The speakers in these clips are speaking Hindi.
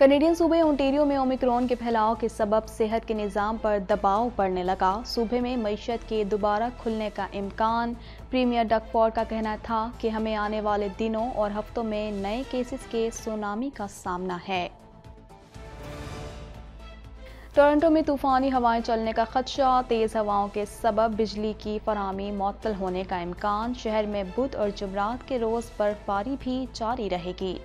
कनेडियन सूबे ओंटेरियो में ओमिक्रॉन के फैलाव के सबब सेहत के निज़ाम पर दबाव पड़ने लगा सूबे में मीशत के दोबारा खुलने का इम्कान प्रीमियर डकफोर्ड का कहना था कि हमें आने वाले दिनों और हफ्तों में नए केसेस के सुनामी का सामना है टोरंटो में तूफानी हवाएं चलने का खदशा तेज़ हवाओं के सबब बिजली की फरहमी मअतल होने का इम्कान शहर में बुध और जुमरात के रोज़ बर्फबारी भी जारी रहेगी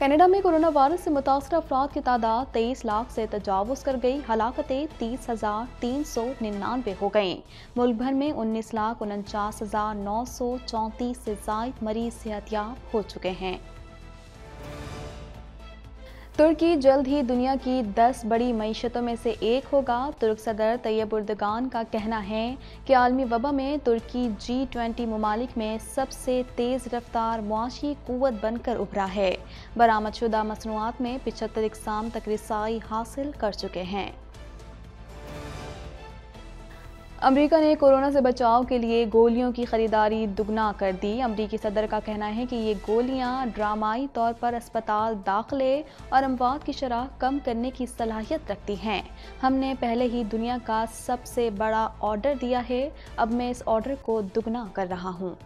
कनाडा में कोरोना वायरस से मुतासर अफराद की तादाद तेईस लाख से तजावज़ कर गई हलाकतें तीस हज़ार तीन सौ निन्यानवे हो गए मुल्क भर में उन्नीस लाख उनचास हज़ार नौ सौ चौंतीस से जायद मरीज सेहतियाब हो चुके हैं तुर्की जल्द ही दुनिया की 10 बड़ी मीशतों में से एक होगा तुर्क सदर तैयब उर्दगान का कहना है कि आलमी वबा में तुर्की जी ट्वेंटी ममालिक में सबसे तेज़ रफ्तार मुआशी क़वत बनकर उभरा है बरामद शुदा मसनूआत में पिछहत्तर इकसाम तक रसाई हासिल कर चुके हैं अमेरिका ने कोरोना से बचाव के लिए गोलियों की खरीदारी दुगना कर दी अमेरिकी सदर का कहना है कि ये गोलियां ड्रामाई तौर पर अस्पताल दाखिले और अमवात की शराह कम करने की सलाहियत रखती हैं हमने पहले ही दुनिया का सबसे बड़ा ऑर्डर दिया है अब मैं इस ऑर्डर को दुगना कर रहा हूँ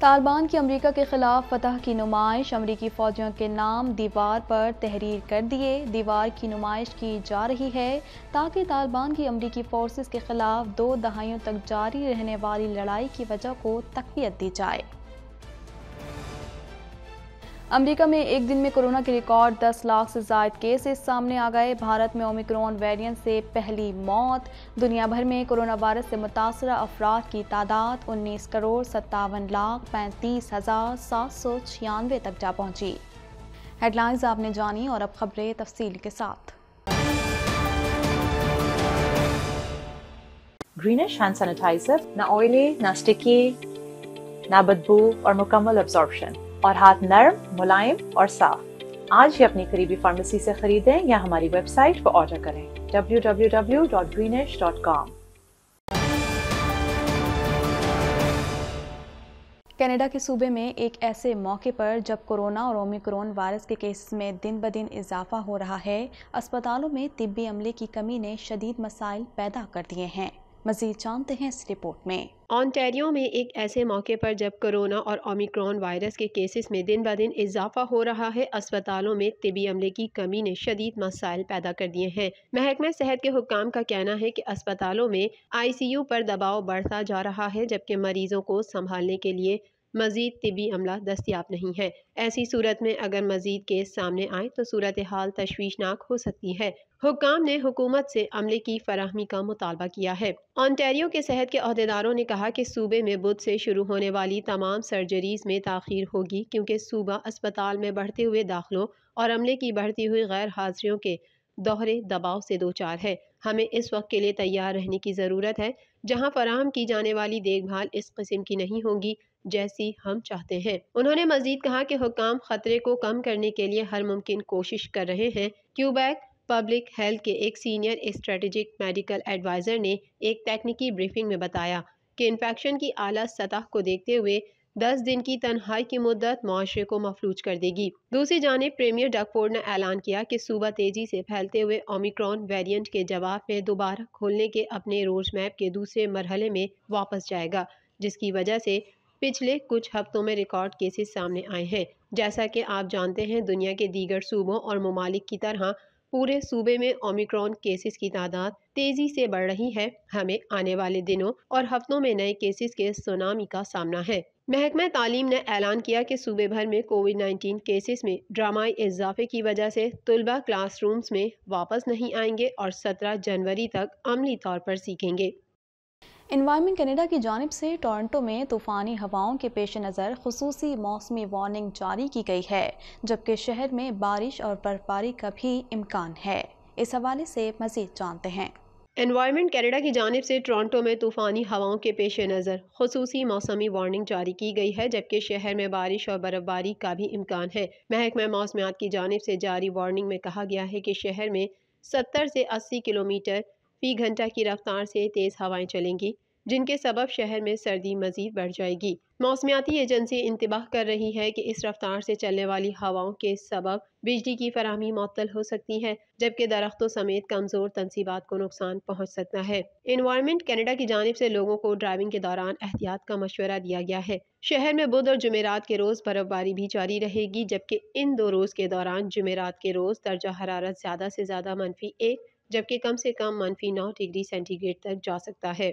तालिबान की अमरीका के खिलाफ फतह की नुमाइश अमरीकी फौजियों के नाम दीवार पर तहरीर कर दिए दीवार की नुमाइश की जा रही है ताकि तालिबान की अमरीकी फोर्सेस के खिलाफ दो दहाइयों तक जारी रहने वाली लड़ाई की वजह को तकवीत दी जाए अमेरिका में एक दिन में कोरोना के रिकॉर्ड 10 लाख से जायद केसेस सामने आ गए भारत में ओमिक्रॉन वेरिएंट से पहली मौत दुनिया भर में कोरोना वायरस से मुतासर अफराद की तादाद उन्नीस करोड़ सत्तावन लाख पैंतीस हज़ार सात सौ छियानवे तक जा पहुंची हेडलाइंस आपने जानी और अब खबरें तफसील के साथ ग्रीनिश हैंड सैनिटाइजर ना ऑयली ना स्टिकी ना बदबू और मुकम्मल अब्जॉर्बशन और हाथ नर्म मुलायम और साफ आज ही अपनी करीबी फार्मेसी से खरीदें या हमारी वेबसाइट पर ऑर्डर करें www.greenish.com कनाडा के सूबे में एक ऐसे मौके पर जब कोरोना और ओमिक्रोन वायरस के केसेस में दिन ब दिन इजाफा हो रहा है अस्पतालों में तिब्बी अमले की कमी ने शदीद मसाइल पैदा कर दिए हैं मजीद जानते हैं इस रिपोर्ट में ऑनटेरियो में एक ऐसे मौके पर जब कोरोना और ओमिक्रॉन वायरस के केसेस में दिन ब दिन इजाफा हो रहा है अस्पतालों में तबी अमले की कमी ने शदीद मसाइल पैदा कर दिए हैं महकमे सेहत के हुकाम का कहना है कि अस्पतालों में आईसीयू पर दबाव बढ़ता जा रहा है जबकि मरीजों को संभालने के लिए मज़ीद तबी अमला दस्तियाब नहीं है ऐसी सूरत में अगर मज़ीद केस सामने आए तो सूरत हाल तशवीशनाक हो सकती है हुकाम ने हुकूमत से अमले की फरहमी का मुतालबा किया है ऑनटेरियो के सेहत के अहदेदारों ने कहा कि सूबे में बुध से शुरू होने वाली तमाम सर्जरीज में तखिर होगी क्योंकि सूबा अस्पताल में बढ़ते हुए दाखिलों और अमले की बढ़ती हुई गैर हाजिरियों के दोहरे दबाव से दो चार है हमें इस वक्त के लिए तैयार रहने की ज़रूरत है जहां फराहम की जाने वाली देखभाल इस किस्म की नहीं होगी जैसी हम चाहते हैं उन्होंने मजीद कहा कि हुकाम खतरे को कम करने के लिए हर मुमकिन कोशिश कर रहे हैं क्यूबैक पब्लिक हेल्थ के एक सीनियर स्ट्रेटेजिक मेडिकल एडवाइज़र ने एक तकनीकी ब्रीफिंग में बताया कि इन्फेक्शन की आला सतह को देखते हुए दस दिन की तनहाई की मुद्दत माशरे को मफलूज कर देगी दूसरी जानब प्रेमियर डकफोर्ड ने ऐलान किया कि सूबा तेजी से फैलते हुए ओमिक्रॉन वेरिएंट के जवाब में दोबारा खोलने के अपने रोड मैप के दूसरे मरहले में वापस जाएगा जिसकी वजह से पिछले कुछ हफ्तों में रिकॉर्ड केसेस सामने आए हैं जैसा कि आप जानते हैं दुनिया के दीगर सूबों और ममालिक की तरह पूरे सूबे में ओमिक्रॉन केसेस की तादाद तेजी से बढ़ रही है हमें आने वाले दिनों और हफ्तों में नए केसेस के सुनामी का सामना है महकमा तालीम ने ऐलान किया कि सूबे भर में कोविड 19 केसेस में ड्रामाई इजाफे की वजह से तलबा क्लासरूम्स में वापस नहीं आएंगे और 17 जनवरी तक अमली तौर पर सीखेंगे इन्वायरमेंट कनेडा की जानब से टोरंटो में तूफ़ानी हवाओं के पेश नज़र खसूस मौसमी वार्निंग जारी की गई है जबकि शहर में बारिश और बर्फबारी का भी इम्कान है इस हवाले से मज़ीद जानते हैं इन्वायरमेंट कनाडा की जानब से टोरंटो में तूफ़ानी हवाओं के पेश नज़र खसूसी मौसमी वार्निंग जारी की गई है जबकि शहर में बारिश और बर्फबारी का भी इम्कान है महकमा मौसमियात की जानब से जारी वार्निंग में कहा गया है कि शहर में सत्तर से अस्सी किलोमीटर फी घंटा की रफ्तार से तेज़ हवाएं चलेंगी जिनके सबब शहर में सर्दी मजीद बढ़ जाएगी मौसमियाती एजेंसी इंतबाह कर रही है कि इस रफ्तार से चलने वाली हवाओं के सबब बिजली की फरहमी मअतल हो सकती है जबकि दरख्तों समेत कमज़ोर तनसीबात को नुकसान पहुँच सकता है इन्वायरमेंट कनाडा की जानब से लोगों को ड्राइविंग के दौरान एहतियात का मशवरा दिया गया है शहर में बुध और जुमेरात के रोज़ बर्फबारी भी जारी रहेगी जबकि इन दो रोज़ के दौरान जुमेरात के रोज़ दर्जा हरारत ज़्यादा से ज़्यादा मनफी एक जबकि कम से कम मनफी नौ डिग्री सेंटीग्रेड तक जा सकता है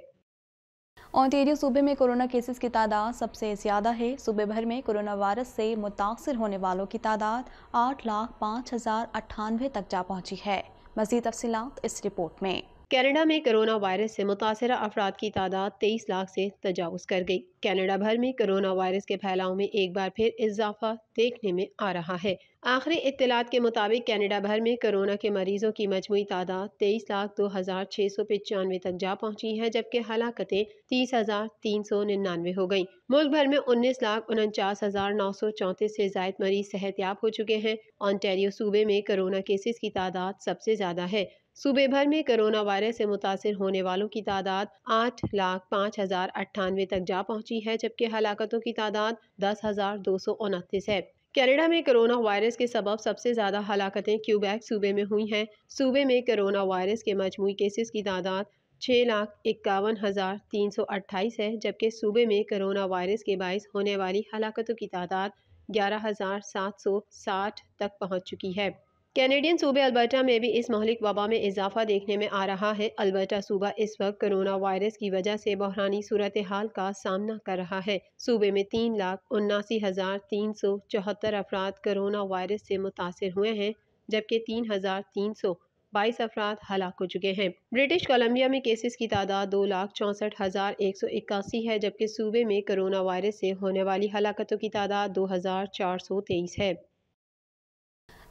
ओंटेरियो सूबे में कोरोना केसेस की तादाद सबसे ज़्यादा है सूबे भर में कोरोना वायरस से मुतासर होने वालों की तादाद आठ लाख पाँच हज़ार अट्ठानवे तक जा पहुंची है मजीद तफसी इस रिपोर्ट में कनाडा में कोरोना वायरस से मुतासर अफराद की तादाद तेईस लाख से तजावज़ कर गई कनाडा भर में कोरोना वायरस के फैलाव में एक बार फिर इजाफा देखने में आ रहा है आखिरी इतलात के मुताबिक कैनेडा भर में कोरोना के मरीजों की मजमू तादाद तेईस लाख दो हज़ार छः सौ पचानवे तक जा पहुंची है जबकि हलाकतें तीस हज़ार तीन सौ निन्यानवे हो गई मुल्क भर में उन्नीस लाख उनचास हज़ार नौ सौ चौंतीस से जायद मरीज सेहतियाब हो चुके हैं ऑनटेरियो सूबे में कोरोना केसेस की तादाद सबसे ज़्यादा है सूबे भर में कोरोना वायरस से मुतासर होने वालों की तादाद आठ लाख पाँच हज़ार अट्ठानवे तक जा पहुंची है जबकि हलाकतों की तादाद दस हज़ार दो सौ उनतीस है कैनेडा में कोरोना वायरस के सबब सबसे ज़्यादा हलाकतें क्यूबैक सूबे में हुई हैं सूबे में कोरोना वायरस के मजमू केसेस की तादाद छः लाख इक्यावन हज़ार तीन सौ अट्ठाईस है जबकि सूबे में कोरोना वायरस के बायस होने वाली हलाकतों की तादाद ग्यारह हज़ार सात सौ साठ तक पहुँच चुकी है कैनेडियन सूबे अल्बर्टा में भी इस महलिक वबा में इजाफा देखने में आ रहा है अल्बर्टा सूबा इस वक्त कोरोना वायरस की वजह से बहरानी सूरत हाल का सामना कर रहा है सूबे में तीन लाख उन्नासी हज़ार तीन सौ चौहत्तर अफराद कोरोना वायरस से मुतासर हुए हैं जबकि तीन हज़ार तीन सौ बाईस अफराद हलाक हो चुके हैं ब्रिटिश कोलंबिया में केसेस की तादाद दो लाख चौंसठ हज़ार एक सौ इक्यासी है जबकि सूबे में कोरोना वायरस से होने वाली हलाकतों की तादाद दो हज़ार चार सौ तेईस है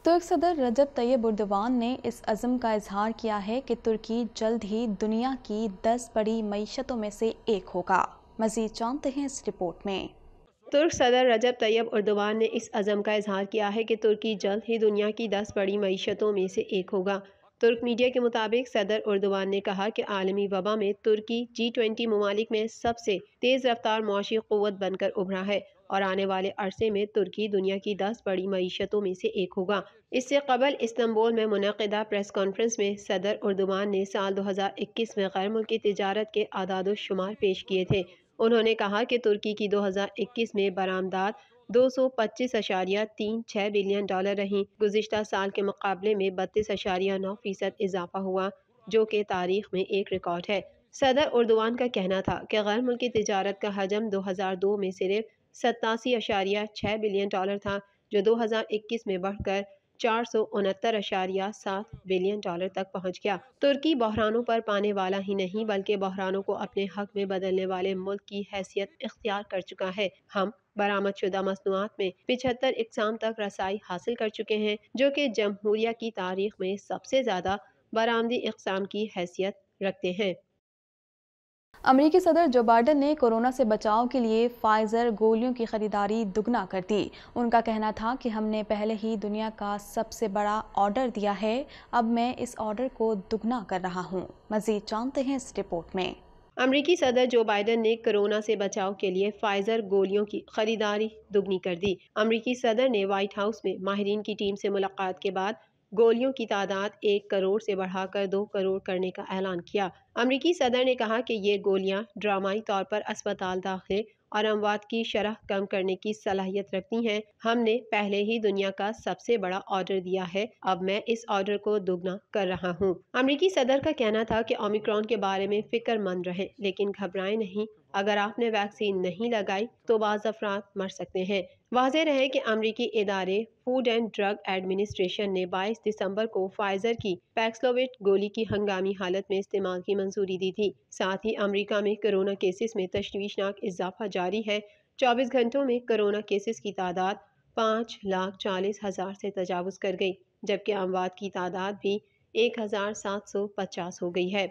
तुर्क सदर रजब तैयब उर्दवान ने इस अज़म का इजहार किया है कि तुर्की जल्द ही दुनिया की दस बड़ी मीशतों में से एक होगा मज़ीद जानते हैं इस रिपोर्ट में तुर्क सदर रजब तैयब उर्दवान ने इस अज़म का इजहार किया है कि तुर्की जल्द ही दुनिया की दस बड़ी मीशतों में से एक होगा तुर्क मीडिया के मुताबिक सदर उर्दवान ने कहा कि आलमी वबा में तुर्की जी ट्वेंटी ममालिक में सबसे तेज़ रफ्तार मुशी क़वत बनकर उभरा है और आने वाले अरसे में तुर्की दुनिया की दस बड़ी मीशतों में से एक होगा इससे कबल इस्तंबुल में मनदा प्रेस कॉन्फ्रेंस में सदर उर्दुमान ने साल 2021 में गैर मुल्की तजारत के आदाद शुमार पेश किए थे उन्होंने कहा कि तुर्की की 2021 में बरामदात दो सौ पच्चीस अशारिया तीन छः बिलियन डॉलर रहीं गुजशत साल के मुकाबले में बत्तीस अशारिया नौ फीसद इजाफा हुआ जो कि तारीख में एक रिकॉर्ड है सदर उर्दवान का कहना था कि गैर मुल्की तजारत का हजम दो हजार दो में सिर्फ सतासी अशारिया छः बिलियन डॉलर था जो 2021 में बढ़कर चार सौ उनहत्तर अशारिया सात बिलियन डॉलर तक पहुंच गया तुर्की बहरानों पर पाने वाला ही नहीं बल्कि बहरानों को अपने हक में बदलने वाले मुल्क की हैसियत इख्तियार कर चुका है हम बरामद शुदा मसनूआत में पिछहत्तर इकसाम तक रसाई हासिल कर चुके हैं जो कि जमहूरिया की तारीख में सबसे ज़्यादा बरामदी इकसाम की हैसियत रखते हैं अमरीकी सदर जो बाइडन ने कोरोना से बचाव के लिए फाइजर गोलियों की खरीदारी दुगना कर दी उनका कहना था कि हमने पहले ही दुनिया का सबसे बड़ा ऑर्डर दिया है अब मैं इस ऑर्डर को दुगना कर रहा हूँ मजीद जानते हैं इस रिपोर्ट में अमरीकी सदर जो बाइडन ने कोरोना से बचाव के लिए फाइजर गोलियों की खरीदारी दुगनी कर दी अमरीकी सदर ने व्हाइट हाउस में माहरीन की टीम से मुलाकात के बाद गोलियों की तादाद एक करोड़ से बढ़ाकर दो करोड़ करने का ऐलान किया अमरीकी सदर ने कहा कि ये गोलियां ड्रामाई तौर पर अस्पताल दाखिले और अमवात की शरह कम करने की सलाहियत रखती हैं हमने पहले ही दुनिया का सबसे बड़ा ऑर्डर दिया है अब मैं इस ऑर्डर को दुगना कर रहा हूँ अमरीकी सदर का कहना था कि ओमिक्रॉन के बारे में फिक्रमंद रहे लेकिन घबराए नहीं अगर आपने वैक्सीन नहीं लगाई तो बाज़ अफराद मर सकते हैं वाज रहे कि अमरीकी इदारे फूड एंड ड्रग एडमिनिस्ट्रेशन ने 22 दिसंबर को फाइजर की पैक्सलोविट गोली की हंगामी हालत में इस्तेमाल की मंजूरी दी थी साथ ही अमरीका में कोरोना केसेस में तशवीशनाक इजाफा जारी है चौबीस घंटों में कोरोना केसेस की तादाद पाँच लाख चालीस हज़ार से तजावज़ कर गई जबकि अमवाद की तादाद भी एक हज़ार सात सौ पचास हो गई है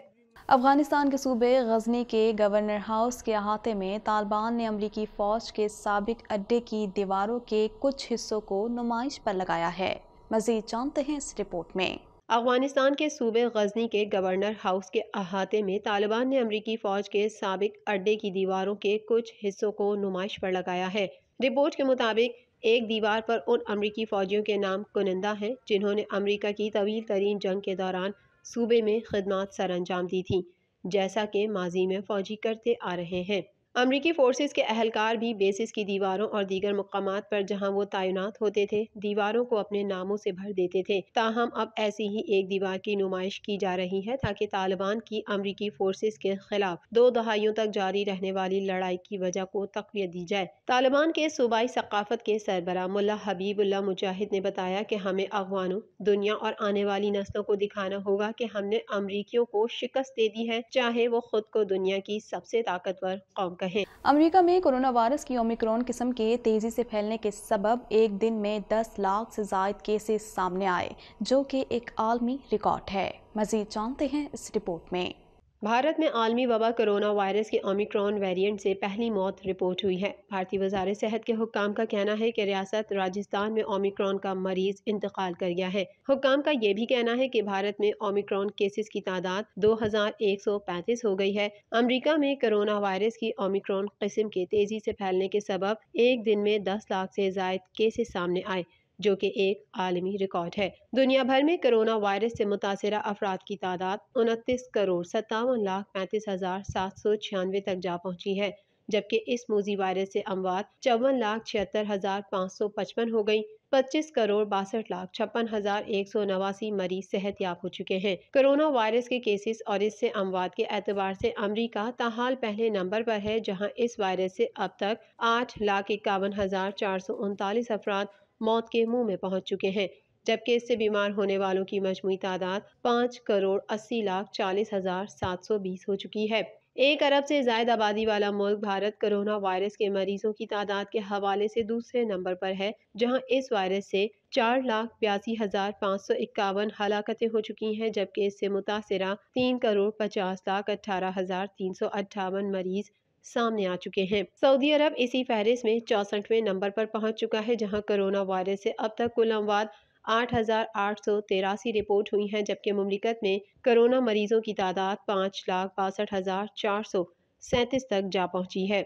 अफगानिस्तान के सूबे गजनी के गवर्नर हाउस के अहाते में तालिबान ने अमरीकी फ़ौज के सबक अड्डे की दीवारों के कुछ हिस्सों को नुमाइश पर लगाया है मजीद जानते हैं इस रिपोर्ट में अफगानिस्तान के सूबे गजनी के गवर्नर हाउस के अहाते में तालिबान ने अमरीकी फ़ौज के सबक अड्डे की दीवारों के कुछ हिस्सों को नुमाइश पर लगाया है रिपोर्ट के मुताबिक एक दीवार पर उन अमरीकी फ़ौजियों के नाम कुनिंदा हैं जिन्होंने अमरीका की तवील तरीन जंग के दौरान सूबे में खदमात सर अंजाम दी थी जैसा कि माजी में फ़ौजी करते आ रहे हैं अमरीकी फोर्सेस के अहलकार भी बेसिस की दीवारों और दीगर मकाम पर जहां वो तैनात होते थे दीवारों को अपने नामों से भर देते थे ताहम अब ऐसी ही एक दीवार की नुमाइश की जा रही है ताकि तालिबान की अमरीकी फोर्सेस के खिलाफ दो दहाइयों तक जारी रहने वाली लड़ाई की वजह को तकवीत दी जाए तालिबान के सूबाई सकाफत के सरबरा मुला हबीबुल्ला मुजाहिद ने बताया की हमें अफवानों दुनिया और आने वाली नस्लों को दिखाना होगा की हमने अमरीकियों को शिकस्त दे दी है चाहे वो खुद को दुनिया की सबसे ताकतवर कौम कहें अमेरिका में कोरोना वायरस की ओमिक्रॉन किस्म के तेजी से फैलने के सबब एक दिन में 10 लाख से जायद केसेस सामने आए जो कि एक आलमी रिकॉर्ड है मजीद जानते हैं इस रिपोर्ट में भारत में आलमी वबा कोरोना वायरस के ओमिक्रॉन वेरिएंट से पहली मौत रिपोर्ट हुई है भारतीय वजार सेहत के हुक्म का कहना है कि रियासत राजस्थान में ओमिक्रॉन का मरीज इंतकाल कर गया है हुक्म का ये भी कहना है कि भारत में ओमिक्रॉन केसेस की तादाद 2135 हो गई है अमेरिका में कोरोना वायरस की ओमिक्रॉन किस्म के तेजी से फैलने के सबब एक दिन में दस लाख ऐसी जायद केसेस सामने आए जो कि एक आलमी रिकॉर्ड है दुनिया भर में कोरोना वायरस से मुतासर अफराद की तादाद उनतीस करोड़ सत्तावन लाख पैंतीस हज़ार सात सौ छियानवे तक जा पहुँची है जबकि इस मूजी वायरस से अमवात चौवन लाख छिहत्तर हजार पाँच सौ पचपन हो गई पच्चीस करोड़ बासठ लाख छप्पन हजार एक सौ नवासी मरीज सेहत याब हो चुके हैं कोरोना वायरस के केसेस और इससे अमवात के एतबार से अमरीका ताहाल पहले नंबर पर है जहां इस वायरस से अब तक आठ लाख इक्यावन हजार चार सौ उनतालीस अफराद मौत के मुंह में पहुंच चुके हैं जबकि इससे बीमार होने वालों की मजमू तादाद पाँच करोड़ अस्सी लाख चालीस हज़ार सात सौ बीस हो चुकी है एक अरब से जायद आबादी वाला मुल्क भारत कोरोना वायरस के मरीजों की तादाद के हवाले से दूसरे नंबर पर है जहां इस वायरस से चार लाख बयासी हज़ार पाँच सौ इक्यावन हलाकतें हो चुकी हैं जबकि इससे मुतासरा तीन करोड़ पचास लाख अठारह हज़ार तीन सौ अट्ठावन मरीज सामने आ चुके हैं सऊदी अरब इसी फहरिस्त में चौसठवें नंबर पर पहुंच चुका है जहां कोरोना वायरस से अब तक कुल अमवाद आठ हज़ार आठ सौ तेरासी रिपोर्ट हुई हैं जबकि ममलिकत में कोरोना मरीजों की तादाद पाँच लाख बासठ हज़ार चार सौ सैंतीस तक जा पहुंची है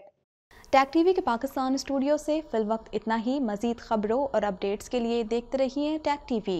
टैक टीवी के पाकिस्तान स्टूडियो से फिल वक्त इतना ही मजीद खबरों और अपडेट्स के लिए देखते रहिए टैक टीवी